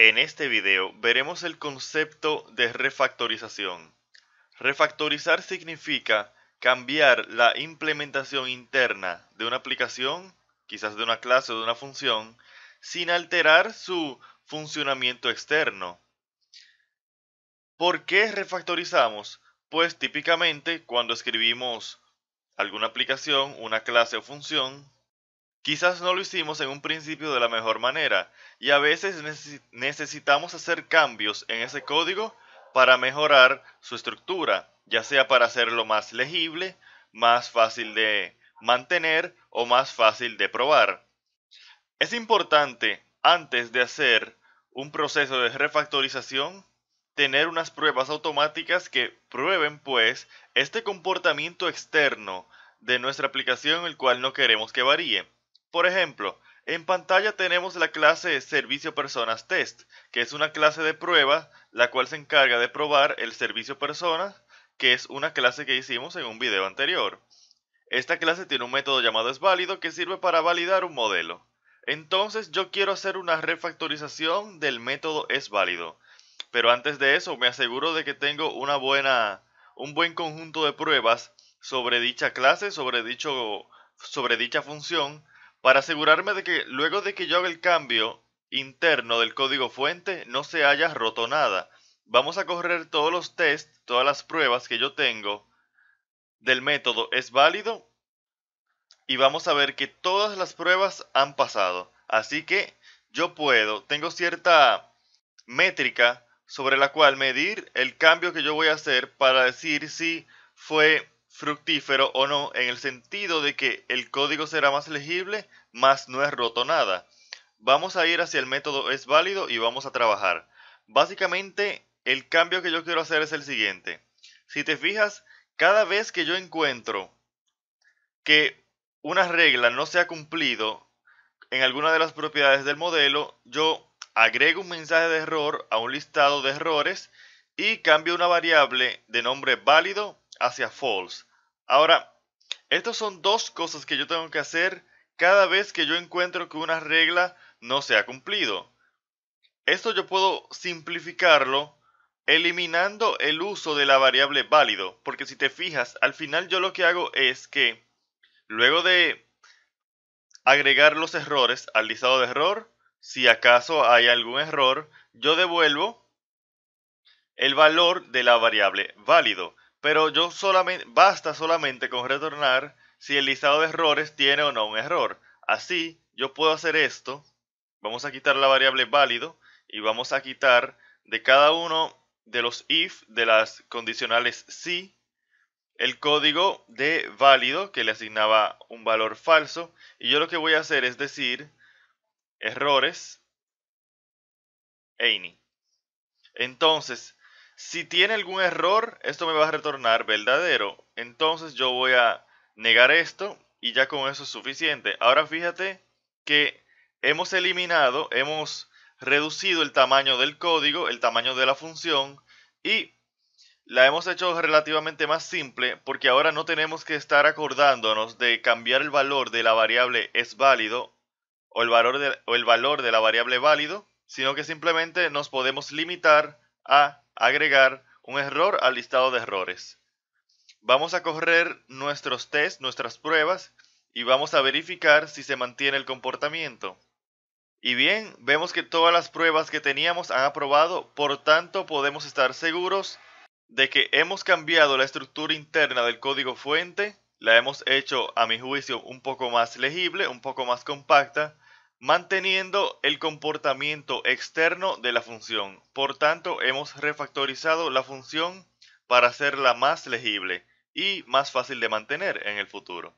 En este video veremos el concepto de refactorización. Refactorizar significa cambiar la implementación interna de una aplicación, quizás de una clase o de una función, sin alterar su funcionamiento externo. ¿Por qué refactorizamos? Pues típicamente cuando escribimos alguna aplicación, una clase o función, Quizás no lo hicimos en un principio de la mejor manera y a veces necesitamos hacer cambios en ese código para mejorar su estructura, ya sea para hacerlo más legible, más fácil de mantener o más fácil de probar. Es importante, antes de hacer un proceso de refactorización, tener unas pruebas automáticas que prueben pues este comportamiento externo de nuestra aplicación el cual no queremos que varíe. Por ejemplo, en pantalla tenemos la clase Servicio Personas Test, que es una clase de prueba, la cual se encarga de probar el servicio personas, que es una clase que hicimos en un video anterior. Esta clase tiene un método llamado es válido que sirve para validar un modelo. Entonces yo quiero hacer una refactorización del método es válido. Pero antes de eso me aseguro de que tengo un buen conjunto de pruebas sobre dicha clase, sobre dicha función para asegurarme de que luego de que yo haga el cambio interno del código fuente no se haya roto nada. Vamos a correr todos los tests, todas las pruebas que yo tengo del método es válido y vamos a ver que todas las pruebas han pasado. Así que yo puedo, tengo cierta métrica sobre la cual medir el cambio que yo voy a hacer para decir si fue fructífero o no, en el sentido de que el código será más legible, más no es roto nada. Vamos a ir hacia el método es válido y vamos a trabajar. Básicamente, el cambio que yo quiero hacer es el siguiente. Si te fijas, cada vez que yo encuentro que una regla no se ha cumplido en alguna de las propiedades del modelo, yo agrego un mensaje de error a un listado de errores y cambio una variable de nombre válido hacia false. Ahora, estas son dos cosas que yo tengo que hacer cada vez que yo encuentro que una regla no se ha cumplido. Esto yo puedo simplificarlo eliminando el uso de la variable válido, porque si te fijas, al final yo lo que hago es que luego de agregar los errores al listado de error, si acaso hay algún error, yo devuelvo el valor de la variable válido pero yo solamente, basta solamente con retornar si el listado de errores tiene o no un error. Así, yo puedo hacer esto, vamos a quitar la variable válido y vamos a quitar de cada uno de los if, de las condicionales si, el código de válido que le asignaba un valor falso. Y yo lo que voy a hacer es decir errores any. Entonces, si tiene algún error, esto me va a retornar verdadero. Entonces yo voy a negar esto y ya con eso es suficiente. Ahora fíjate que hemos eliminado, hemos reducido el tamaño del código, el tamaño de la función y la hemos hecho relativamente más simple porque ahora no tenemos que estar acordándonos de cambiar el valor de la variable es válido o el valor de, o el valor de la variable válido, sino que simplemente nos podemos limitar a agregar un error al listado de errores. Vamos a correr nuestros test, nuestras pruebas, y vamos a verificar si se mantiene el comportamiento. Y bien, vemos que todas las pruebas que teníamos han aprobado, por tanto podemos estar seguros de que hemos cambiado la estructura interna del código fuente, la hemos hecho a mi juicio un poco más legible, un poco más compacta, manteniendo el comportamiento externo de la función. Por tanto, hemos refactorizado la función para hacerla más legible y más fácil de mantener en el futuro.